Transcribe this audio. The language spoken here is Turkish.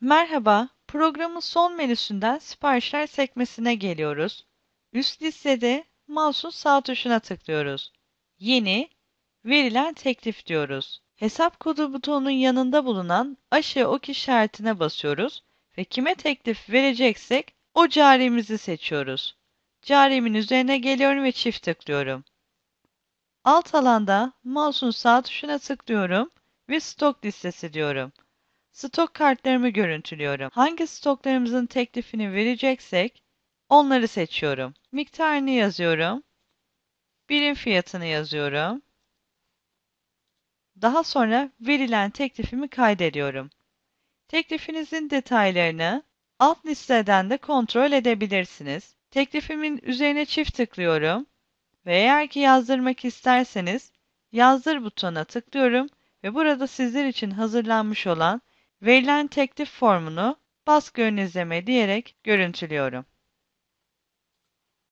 Merhaba, programın son menüsünden siparişler sekmesine geliyoruz. Üst listede mouse'un sağ tuşuna tıklıyoruz. Yeni, verilen teklif diyoruz. Hesap kodu butonunun yanında bulunan aşağı ok işaretine basıyoruz ve kime teklif vereceksek o carimizi seçiyoruz. Carimin üzerine geliyorum ve çift tıklıyorum. Alt alanda mouse'un sağ tuşuna tıklıyorum ve stok listesi diyorum stok kartlarımı görüntülüyorum. Hangi stoklarımızın teklifini vereceksek onları seçiyorum. Miktarını yazıyorum. Birim fiyatını yazıyorum. Daha sonra verilen teklifimi kaydediyorum. Teklifinizin detaylarını alt listeden de kontrol edebilirsiniz. Teklifimin üzerine çift tıklıyorum ve eğer ki yazdırmak isterseniz yazdır butonuna tıklıyorum ve burada sizler için hazırlanmış olan Verilen teklif formunu baskı ön izleme diyerek görüntülüyorum.